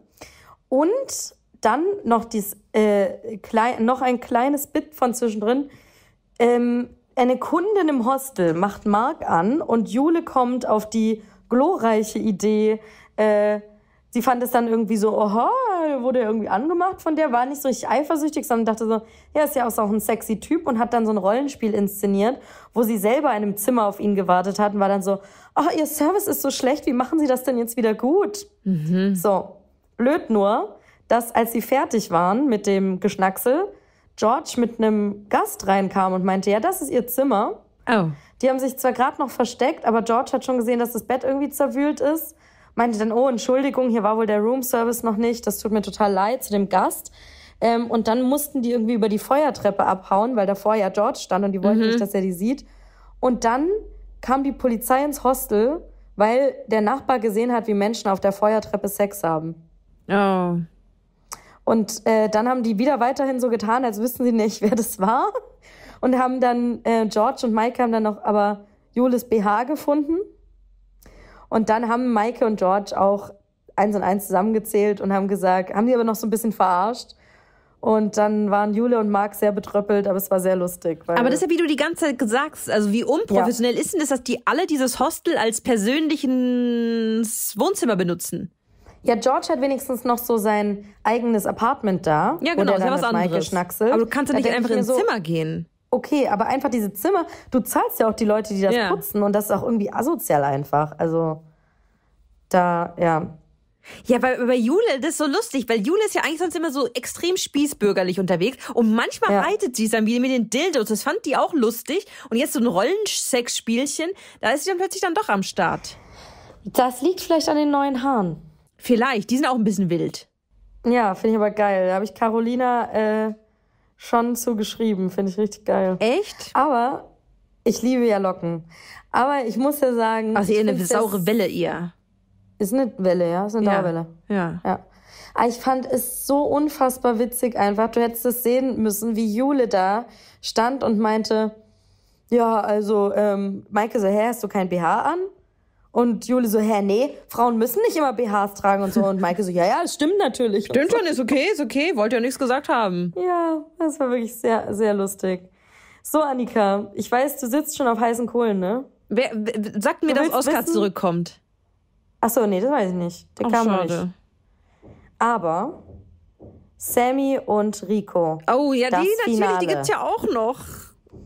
Speaker 1: Und dann noch, dies, äh, klein, noch ein kleines Bit von zwischendrin. Ähm, eine Kundin im Hostel macht Mark an und Jule kommt auf die glorreiche Idee, äh, sie fand es dann irgendwie so, oha, wurde irgendwie angemacht von der, war nicht so richtig eifersüchtig, sondern dachte so, ja, ist ja auch, so ein sexy Typ und hat dann so ein Rollenspiel inszeniert, wo sie selber in einem Zimmer auf ihn gewartet hat und war dann so, ach, oh, ihr Service ist so schlecht, wie machen sie das denn jetzt wieder gut? Mhm. So, blöd nur, dass als sie fertig waren mit dem Geschnacksel, George mit einem Gast reinkam und meinte, ja, das ist ihr Zimmer. Oh. Die haben sich zwar gerade noch versteckt, aber George hat schon gesehen, dass das Bett irgendwie zerwühlt ist meinte dann, oh, Entschuldigung, hier war wohl der Roomservice noch nicht, das tut mir total leid zu dem Gast. Ähm, und dann mussten die irgendwie über die Feuertreppe abhauen, weil davor ja George stand und die wollten mhm. nicht, dass er die sieht. Und dann kam die Polizei ins Hostel, weil der Nachbar gesehen hat, wie Menschen auf der Feuertreppe Sex haben. Oh. Und äh, dann haben die wieder weiterhin so getan, als wüssten sie nicht, *laughs* wer das war. Und haben dann, äh, George und Mike haben dann noch aber Jules BH gefunden. Und dann haben Maike und George auch eins und eins zusammengezählt und haben gesagt, haben die aber noch so ein bisschen verarscht. Und dann waren Jule und Marc sehr betröppelt, aber es war sehr lustig. aber das ist ja,
Speaker 2: wie du die ganze Zeit sagst, also wie unprofessionell ja. ist denn das, dass die alle dieses Hostel als persönliches Wohnzimmer benutzen?
Speaker 1: Ja, George hat wenigstens noch so sein eigenes Apartment da. Ja, genau, das ist ja was anderes. Aber du kannst ja nicht einfach ins so, Zimmer gehen okay, aber einfach diese Zimmer, du zahlst ja auch die Leute, die das ja. putzen und das ist auch irgendwie asozial einfach. Also da, ja. Ja,
Speaker 2: bei, über Jule,
Speaker 1: das ist so lustig, weil Jule ist ja eigentlich sonst immer so extrem spießbürgerlich
Speaker 2: unterwegs und manchmal ja. reitet sie dann wieder mit den Dildos. Das fand die auch lustig. Und jetzt so ein Rollensex-Spielchen, da ist sie dann plötzlich dann doch am Start. Das liegt vielleicht an den neuen Haaren. Vielleicht, die sind auch ein bisschen wild.
Speaker 1: Ja, finde ich aber geil. Da habe ich Carolina äh, schon zugeschrieben. Finde ich richtig geil. Echt? Aber ich liebe ja Locken. Aber ich muss ja sagen. Ach, ihr eine saure Welle, ihr. Ist eine Welle, ja. Ist eine ja. Ja. ja. Aber ich fand es so unfassbar witzig einfach. Du hättest es sehen müssen, wie Jule da stand und meinte, ja, also, ähm, Maike so, hä, hast du kein BH an? Und Jule so, hä, nee, Frauen müssen nicht immer BHs tragen und so. Und Maike so, ja, ja, das stimmt natürlich. Stimmt schon, ist okay, ist okay. Wollt ihr ja nichts gesagt haben. Ja, das war wirklich sehr, sehr lustig. So, Annika, ich weiß, du sitzt schon auf heißen Kohlen, ne? Wer, wer sagt mir, dass Oskar wissen? zurückkommt. Ach so, nee, das weiß ich nicht. Der oh, kam schade. nicht. Aber Sammy und Rico. Oh, ja, die natürlich, Finale. die gibt's ja auch noch.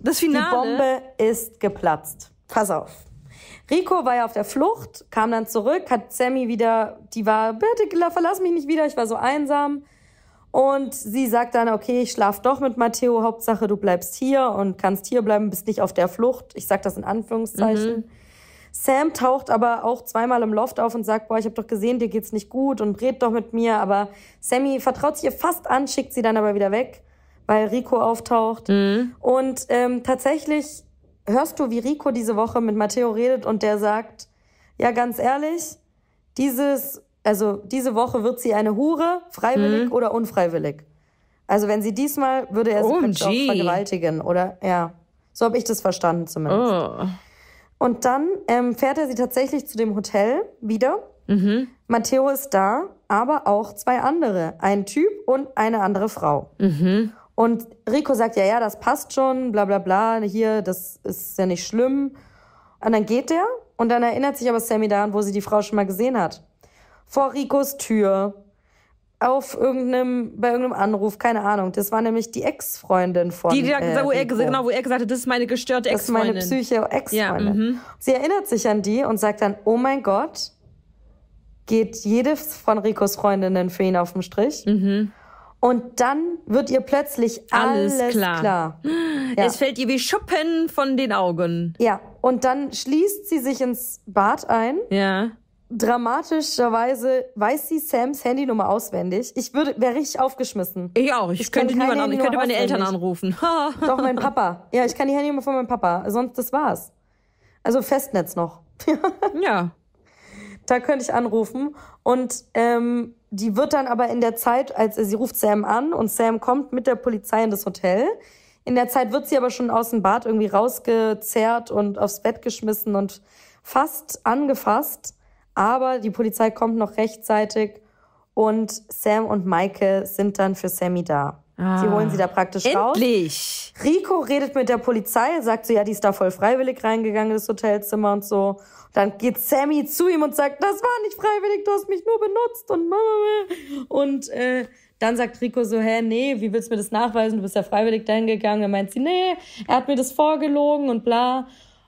Speaker 1: Das Finale. Die Bombe ist geplatzt. Pass auf. Rico war ja auf der Flucht, kam dann zurück, hat Sammy wieder, die war, bitte verlass mich nicht wieder, ich war so einsam. Und sie sagt dann, okay, ich schlaf doch mit Matteo, Hauptsache du bleibst hier und kannst hier bleiben, bist nicht auf der Flucht. Ich sag das in Anführungszeichen. Mhm. Sam taucht aber auch zweimal im Loft auf und sagt, boah, ich habe doch gesehen, dir geht's nicht gut und red doch mit mir. Aber Sammy vertraut sich ihr fast an, schickt sie dann aber wieder weg, weil Rico auftaucht. Mhm. Und ähm, tatsächlich hörst du, wie Rico diese Woche mit Matteo redet und der sagt, ja, ganz ehrlich, dieses, also diese Woche wird sie eine Hure, freiwillig mhm. oder unfreiwillig. Also wenn sie diesmal, würde er sie auch vergewaltigen, oder? Ja. So habe ich das verstanden zumindest. Oh. Und dann ähm, fährt er sie tatsächlich zu dem Hotel wieder. Mhm. Matteo ist da, aber auch zwei andere. Ein Typ und eine andere Frau. Mhm. Und Rico sagt, ja, ja, das passt schon, bla bla bla, hier, das ist ja nicht schlimm. Und dann geht der und dann erinnert sich aber Sammy daran, wo sie die Frau schon mal gesehen hat. Vor Ricos Tür, auf irgendeinem, bei irgendeinem Anruf, keine Ahnung. Das war nämlich die Ex-Freundin von. Die, die da, äh, wo, er, genau,
Speaker 2: wo er gesagt hat, das ist meine gestörte Ex-Freundin. Das ist meine Psycho-Ex-Freundin. Ja,
Speaker 1: mhm. Sie erinnert sich an die und sagt dann, oh mein Gott, geht jede von Ricos Freundinnen für ihn auf den Strich. Mhm. Und dann wird ihr plötzlich alles, alles klar. klar. Ja. Es fällt ihr wie Schuppen von den Augen. Ja, und dann schließt sie sich ins Bad ein. Ja. Dramatischerweise weiß sie Sams Handynummer auswendig. Ich würde, wäre richtig aufgeschmissen. Ich auch. Ich, ich könnte niemanden an, ich könnte meine auswendig. Eltern anrufen. *laughs* Doch, mein Papa. Ja, ich kann die Handynummer von meinem Papa. Sonst, das war's. Also Festnetz noch. *laughs* ja. Da könnte ich anrufen. Und ähm, die wird dann aber in der Zeit, als sie ruft Sam an und Sam kommt mit der Polizei in das Hotel. In der Zeit wird sie aber schon aus dem Bad irgendwie rausgezerrt und aufs Bett geschmissen und fast angefasst. Aber die Polizei kommt noch rechtzeitig und Sam und Maike sind dann für Sammy da. Ah, sie holen ah. sie da praktisch endlich. raus. Rico redet mit der Polizei, sagt so, ja, die ist da voll freiwillig reingegangen, das Hotelzimmer und so. dann geht Sammy zu ihm und sagt, das war nicht freiwillig, du hast mich nur benutzt und Mama. Und äh, dann sagt Rico so, hä, nee, wie willst du mir das nachweisen? Du bist ja freiwillig dahin gegangen. Dann meint sie, nee, er hat mir das vorgelogen und bla.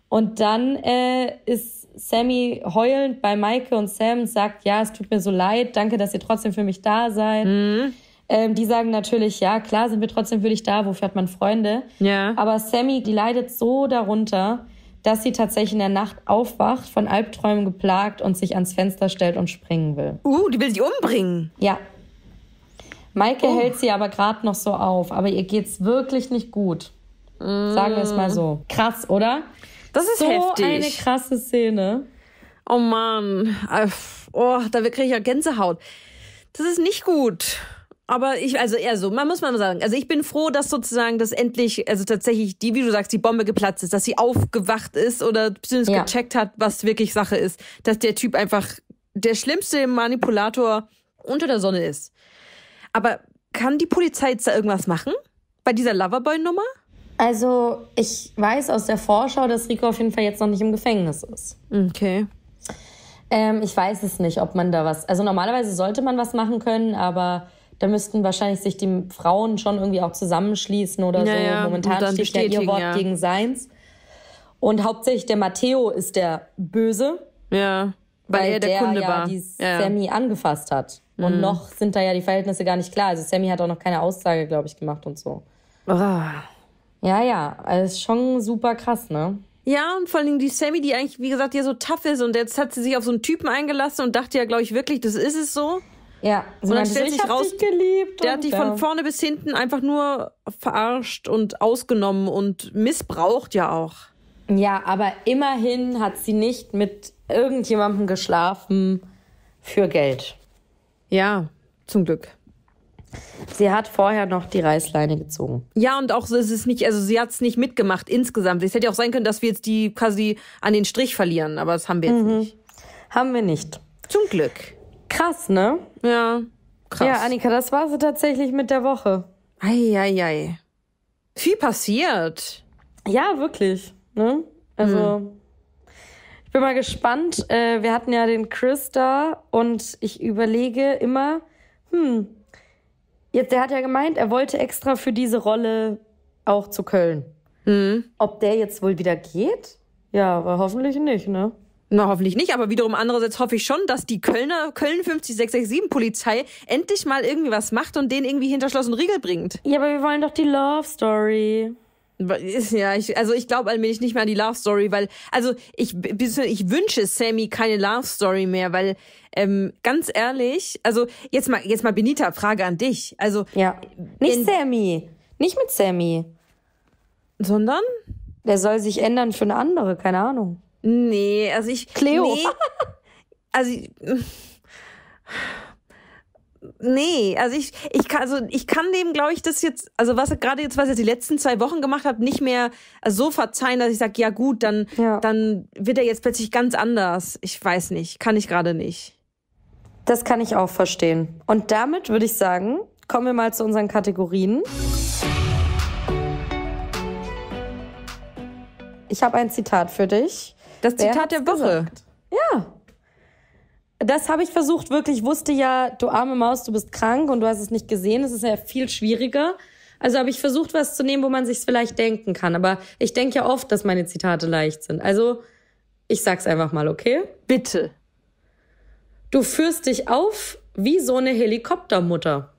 Speaker 1: Und dann äh, ist Sammy heulend bei Maike und Sam sagt, ja, es tut mir so leid, danke, dass ihr trotzdem für mich da seid. Mhm. Ähm, die sagen natürlich, ja, klar, sind wir trotzdem für dich da, wofür hat man Freunde? Ja. Aber Sammy, die leidet so darunter, dass sie tatsächlich in der Nacht aufwacht, von Albträumen geplagt und sich ans Fenster stellt und springen will. Uh, die will sie umbringen. Ja. Maike oh. hält sie aber gerade noch so auf, aber ihr geht's wirklich nicht gut. Mm. Sagen wir es mal so. Mm. Krass, oder?
Speaker 2: Das ist so heftig. So eine
Speaker 1: krasse Szene. Oh Mann. Äh, oh,
Speaker 2: da kriege ich ja Gänsehaut. Das ist nicht gut. Aber ich, also eher so, man muss mal sagen. Also ich bin froh, dass sozusagen das endlich, also tatsächlich, die, wie du sagst, die Bombe geplatzt ist, dass sie aufgewacht ist oder beziehungsweise ja. gecheckt hat, was wirklich Sache ist. Dass der Typ einfach der schlimmste Manipulator unter der Sonne ist. Aber kann die Polizei jetzt da
Speaker 1: irgendwas machen? Bei dieser Loverboy-Nummer? Also, ich weiß aus der Vorschau, dass Rico auf jeden Fall jetzt noch nicht im Gefängnis ist. Okay. Ähm, ich weiß es nicht, ob man da was. Also, normalerweise sollte man was machen können, aber da müssten wahrscheinlich sich die Frauen schon irgendwie auch zusammenschließen oder naja, so. Momentan steht ja ihr Wort ja. gegen seins. Und hauptsächlich der Matteo ist der Böse. Ja. Weil, weil er der, der Kunde ja war. die ja. Sammy angefasst hat. Mhm. Und noch sind da ja die Verhältnisse gar nicht klar. Also Sammy hat auch noch keine Aussage, glaube ich, gemacht und so. Oh. Ja, ja, also ist schon super krass, ne?
Speaker 2: Ja, und vor allem die Sammy, die eigentlich, wie gesagt, ja so tough ist und jetzt hat sie sich auf so einen Typen eingelassen und dachte ja, glaube ich, wirklich, das ist es so.
Speaker 1: Ja, sie und dann stellt so, sich raus, der hat dich ja. von vorne
Speaker 2: bis hinten einfach nur verarscht und ausgenommen und missbraucht ja auch.
Speaker 1: Ja, aber immerhin hat sie nicht mit irgendjemandem geschlafen für Geld.
Speaker 2: Ja, zum
Speaker 1: Glück. Sie hat vorher noch die Reißleine gezogen.
Speaker 2: Ja, und auch so ist es nicht, also sie hat es nicht mitgemacht insgesamt. Es hätte ja auch sein können, dass wir jetzt die quasi an den Strich verlieren, aber das haben wir jetzt mhm. nicht. Haben wir nicht. Zum Glück.
Speaker 1: Krass, ne? Ja, krass. Ja, Annika, das war sie tatsächlich mit der Woche. Eieiei. Viel passiert. Ja, wirklich. Ne? Also, mhm. ich bin mal gespannt. Äh, wir hatten ja den Chris da und ich überlege immer, hm, jetzt, der hat ja gemeint, er wollte extra für diese Rolle auch zu Köln. Hm. Ob der jetzt wohl wieder geht? Ja, aber hoffentlich nicht, ne? Na, hoffentlich
Speaker 2: nicht, aber wiederum andererseits hoffe ich schon, dass die Kölner Köln 50667 Polizei endlich mal irgendwie was macht und den irgendwie hinter Schloss und Riegel bringt. Ja, aber wir wollen doch die Love Story. Ja, ich, also ich glaube allmählich nicht mehr an die Love Story, weil, also ich, ich wünsche Sammy keine Love Story mehr, weil, ähm, ganz ehrlich, also jetzt mal, jetzt mal Benita, Frage an dich. Also. Ja. Nicht
Speaker 1: Sammy. Nicht mit Sammy. Sondern? Der soll sich ändern für eine andere, keine Ahnung. Nee, also ich. Cleo. Nee, also
Speaker 2: Nee, also ich, ich kann, also ich kann dem, glaube ich, das jetzt, also was gerade jetzt, was er die letzten zwei Wochen gemacht hat, nicht mehr so verzeihen, dass ich sage, ja gut, dann, ja. dann wird er jetzt plötzlich ganz anders. Ich weiß nicht, kann ich gerade nicht.
Speaker 1: Das kann ich auch verstehen. Und damit würde ich sagen, kommen wir mal zu unseren Kategorien. Ich habe ein Zitat für dich. Das Wer Zitat der Woche. Gesagt? Ja. Das habe ich versucht, wirklich. Ich wusste ja, du arme Maus, du bist krank und du hast es nicht gesehen. Es ist ja viel schwieriger. Also habe ich versucht, was zu nehmen, wo man sich vielleicht denken kann. Aber ich denke ja oft, dass meine Zitate leicht sind. Also ich sag's einfach mal, okay? Bitte. Du führst dich auf wie so eine Helikoptermutter.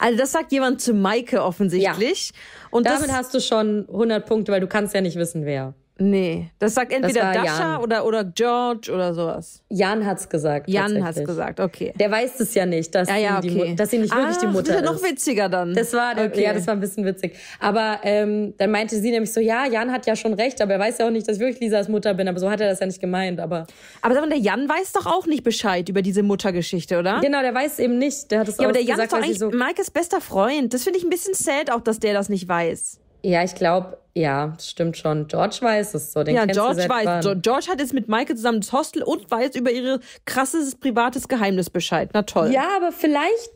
Speaker 1: Also das sagt jemand zu Maike offensichtlich. Ja. Und damit hast du schon 100 Punkte, weil du kannst ja nicht wissen, wer. Nee, das sagt entweder das Dasha oder, oder George oder sowas. Jan hat's gesagt. Jan hat's gesagt, okay. Der weiß es ja nicht, dass, ja, ja, okay. die dass sie nicht ah, wirklich die ah, Mutter ist. Das ist noch witziger dann. Das war, okay. ja, das war ein bisschen witzig. Aber ähm, dann meinte sie nämlich so, ja, Jan hat ja schon recht, aber er weiß ja auch nicht, dass ich wirklich Lisas Mutter bin. Aber so hat er das ja nicht gemeint. Aber, aber der Jan weiß doch auch nicht Bescheid über diese Muttergeschichte, oder? Genau,
Speaker 2: der weiß eben nicht. Der hat es ja, aber der Jan ist doch eigentlich so Maikes bester Freund. Das finde ich ein bisschen sad auch, dass der das nicht weiß.
Speaker 1: Ja, ich glaube, ja, stimmt schon. George weiß es so. Den ja, George weiß. Wann.
Speaker 2: George hat jetzt mit Maike zusammen das Hostel und weiß über ihr krasses privates Geheimnis Bescheid. Na toll.
Speaker 1: Ja, aber vielleicht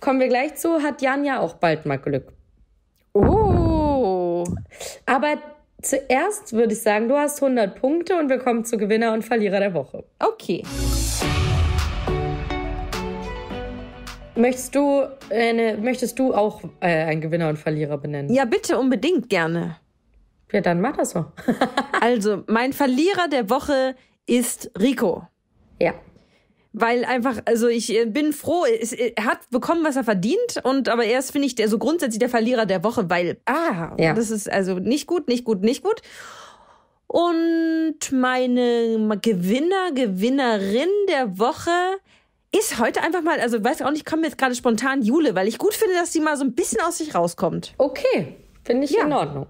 Speaker 1: kommen wir gleich zu, hat Jan ja auch
Speaker 2: bald mal Glück.
Speaker 1: Oh. Aber zuerst würde ich sagen, du hast 100 Punkte und wir kommen zu Gewinner und Verlierer der Woche. Okay. Möchtest du, eine, möchtest du auch äh, einen Gewinner und Verlierer benennen? Ja, bitte, unbedingt gerne. Ja, dann mach das so. *laughs* also,
Speaker 2: mein Verlierer der Woche ist Rico. Ja. Weil einfach, also ich äh, bin froh, äh, er hat bekommen, was er verdient, und aber er ist, finde ich, der so grundsätzlich der Verlierer der Woche, weil, ah, ja. das ist also nicht gut, nicht gut, nicht gut. Und meine Gewinner, Gewinnerin der Woche ist heute einfach mal, also weiß auch nicht, ich komme jetzt gerade spontan Jule, weil ich gut finde, dass sie mal so ein bisschen aus sich rauskommt. Okay,
Speaker 1: Finde ich ja. in Ordnung.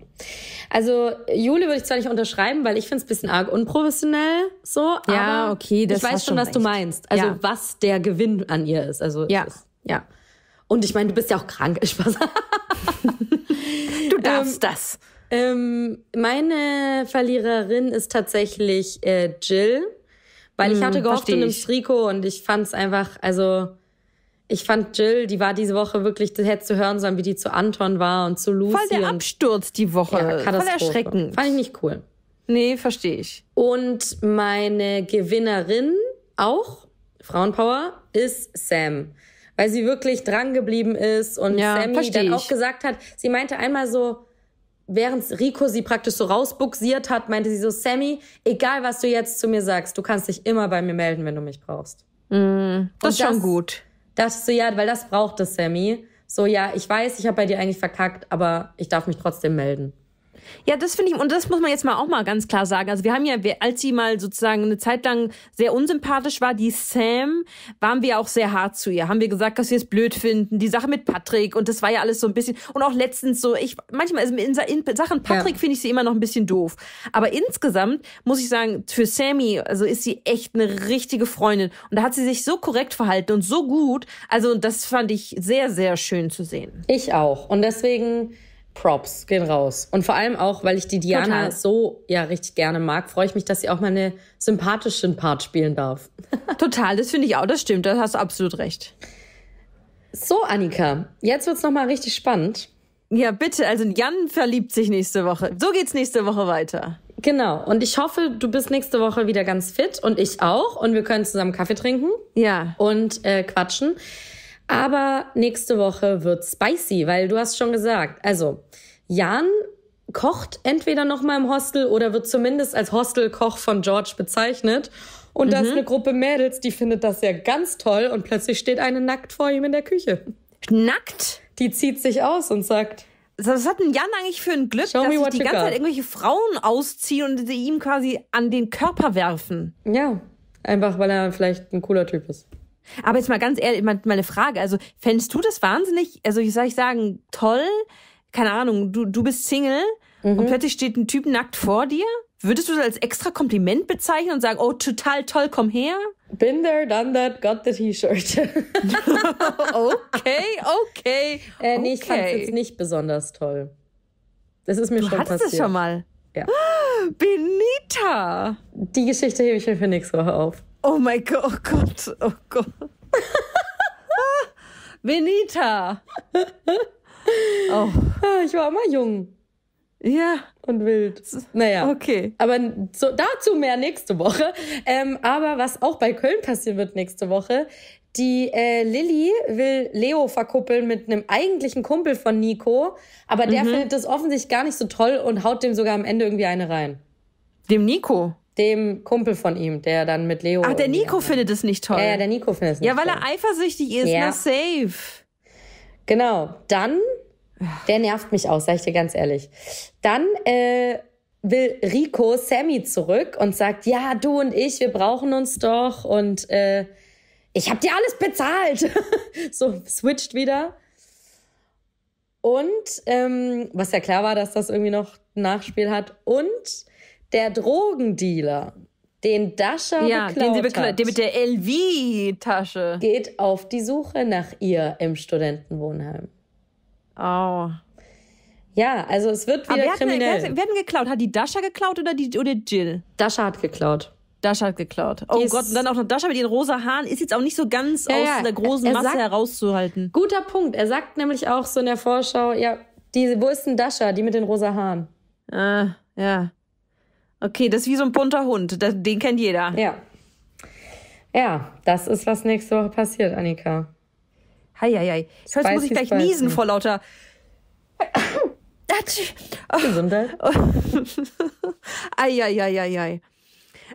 Speaker 1: Also Juli würde ich zwar nicht unterschreiben, weil ich finde es ein bisschen arg unprofessionell so. Ja, aber okay, das Ich weiß schon, was recht. du meinst. Also ja. was der Gewinn an ihr ist. Also ja, ist, ja. Und ich meine, du bist ja auch krank, *laughs* Spaß. du darfst ähm, das. Ähm, meine Verliererin ist tatsächlich äh, Jill, weil hm, ich hatte gehofft in einem Trikot und ich fand es einfach, also ich fand Jill, die war diese Woche wirklich, das hätte zu hören sollen, wie die zu Anton war und zu Lucy. Voll der Absturz die Woche. Ja, Voll erschreckend. Fand ich nicht cool. Nee, verstehe ich. Und meine Gewinnerin auch, Frauenpower, ist Sam. Weil sie wirklich drangeblieben ist und ja, Sammy dann auch gesagt hat, sie meinte einmal so, während Rico sie praktisch so rausbuxiert hat, meinte sie so, Sammy, egal was du jetzt zu mir sagst, du kannst dich immer bei mir melden, wenn du mich brauchst. Mm, das ist schon gut dachte ich so, ja, weil das braucht es, Sammy. So, ja, ich weiß, ich habe bei dir eigentlich verkackt, aber ich darf mich trotzdem melden. Ja, das finde ich, und das muss man jetzt mal auch mal ganz klar sagen. Also
Speaker 2: wir haben ja, als sie mal sozusagen eine Zeit lang sehr unsympathisch war, die Sam, waren wir auch sehr hart zu ihr. Haben wir gesagt, dass wir es blöd finden. Die Sache mit Patrick und das war ja alles so ein bisschen, und auch letztens so, ich, manchmal also in, in Sachen Patrick ja. finde ich sie immer noch ein bisschen doof. Aber insgesamt muss ich sagen, für Sammy, also ist sie echt eine richtige Freundin. Und da hat sie sich so korrekt
Speaker 1: verhalten und so gut. Also das fand ich sehr, sehr schön zu sehen. Ich auch. Und deswegen, Props gehen raus. Und vor allem auch, weil ich die Diana Total. so ja richtig gerne mag, freue ich mich, dass sie auch meine sympathischen Part spielen darf. *laughs* Total, das finde ich auch, das stimmt, da hast du absolut recht. So, Annika, jetzt wird es nochmal richtig spannend. Ja, bitte, also Jan verliebt sich nächste Woche. So geht's nächste Woche weiter. Genau, und ich hoffe, du bist nächste Woche wieder ganz fit und ich auch und wir können zusammen Kaffee trinken. Ja. Und äh, quatschen. Aber nächste Woche wird spicy, weil du hast schon gesagt, also Jan kocht entweder noch mal im Hostel oder wird zumindest als Hostelkoch von George bezeichnet. Und mhm. da ist mhm. eine Gruppe Mädels, die findet das ja ganz toll und plötzlich steht eine nackt vor ihm in der Küche. Nackt? Die zieht sich aus und sagt. Was hat denn Jan eigentlich für ein Glück, Show dass sich die ganze got. Zeit irgendwelche Frauen ausziehen und sie ihm
Speaker 2: quasi an den Körper werfen? Ja, einfach weil er vielleicht ein cooler Typ ist. Aber jetzt mal ganz ehrlich, meine Frage, also fändest du das wahnsinnig, also ich soll ich sagen, toll, keine Ahnung, du, du bist Single mhm. und plötzlich steht ein Typ nackt vor dir? Würdest du das als extra Kompliment bezeichnen und sagen, oh, total toll, komm her? Bin there, done that, got the T-Shirt. *laughs* *laughs* okay, okay. Äh, nee, okay. ich fand es jetzt
Speaker 1: nicht besonders toll. Das ist mir du schon passiert. Du hattest es schon mal. Ja. *gasps* Benita! Die Geschichte hebe ich mir für nächste Woche auf. Oh mein Gott, oh Gott, oh Gott. *laughs* Benita. oh. Ich war immer jung. Ja. Und wild. Naja. Okay. Aber so, dazu mehr nächste Woche. Ähm, aber was auch bei Köln passieren wird nächste Woche, die äh, Lilly will Leo verkuppeln mit einem eigentlichen Kumpel von Nico, aber der mhm. findet das offensichtlich gar nicht so toll und haut dem sogar am Ende irgendwie eine rein. Dem Nico? dem Kumpel von ihm, der dann mit Leo. Ach, der Nico findet es nicht toll. Ja, ja, der Nico findet es nicht Ja, weil toll. er
Speaker 2: eifersüchtig ist, ja. na
Speaker 1: safe. Genau. Dann, der nervt mich aus, sag ich dir ganz ehrlich. Dann äh, will Rico Sammy zurück und sagt, ja, du und ich, wir brauchen uns doch und äh, ich hab dir alles bezahlt. *laughs* so switcht wieder. Und ähm, was ja klar war, dass das irgendwie noch ein Nachspiel hat. Und der Drogendealer, den Dasha ja, beklaut den sie hat, den mit der LV-Tasche, geht auf die Suche nach ihr im Studentenwohnheim. Oh. Ja, also es wird wieder Aber wir kriminell. Hatten, wir
Speaker 2: geklaut. Hat die Dasha geklaut oder die oder Jill?
Speaker 1: Dasha hat geklaut. Dasha hat geklaut. Oh Gott, und dann
Speaker 2: auch noch Dasha mit den rosa Haaren ist jetzt auch nicht so ganz ja, aus ja. der großen er Masse sagt, herauszuhalten.
Speaker 1: Guter Punkt. Er sagt nämlich auch so in der Vorschau, ja, die, wo ist denn Dasha, die mit den rosa Haaren? Ah, ja. Okay, das ist wie so ein bunter Hund. den kennt jeder. Ja. Ja, das ist, was nächste Woche passiert, Annika. Heieiei. Ich weiß, muss ich gleich spicy. niesen vor
Speaker 2: lauter. *coughs* Gesundheit.
Speaker 1: Eieieiei.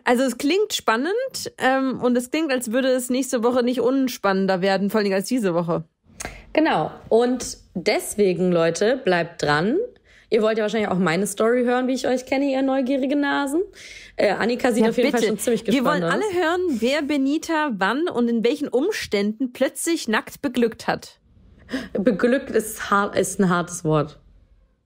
Speaker 2: Also es klingt spannend ähm, und es klingt, als würde es nächste Woche nicht
Speaker 1: unspannender werden, vor allem als diese Woche. Genau. Und deswegen, Leute, bleibt dran. Ihr wollt ja wahrscheinlich auch meine Story hören, wie ich euch kenne, ihr neugierige Nasen. Äh, Annika sieht ja, auf jeden bitte. Fall schon ziemlich gespannt Wir wollen alle hören, wer Benita wann und in welchen
Speaker 2: Umständen plötzlich nackt beglückt hat.
Speaker 1: Beglückt ist, hart, ist ein hartes Wort.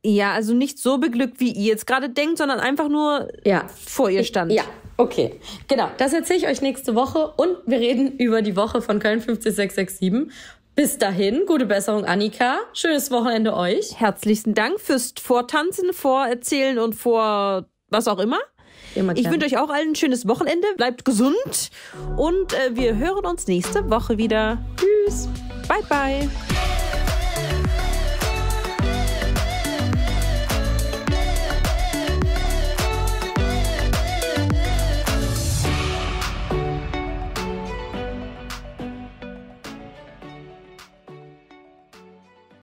Speaker 2: Ja, also nicht so beglückt, wie ihr jetzt gerade denkt, sondern einfach nur ja. vor ihr
Speaker 1: stand. Ja, okay. Genau, das erzähle ich euch nächste Woche und wir reden über die Woche von Köln 50667. Bis dahin, gute Besserung, Annika. Schönes Wochenende euch. Herzlichen Dank fürs Vortanzen, Vorerzählen und vor was auch immer. immer ich wünsche
Speaker 2: euch auch allen ein schönes Wochenende. Bleibt gesund und äh, wir hören uns nächste Woche wieder. Tschüss. Bye, bye.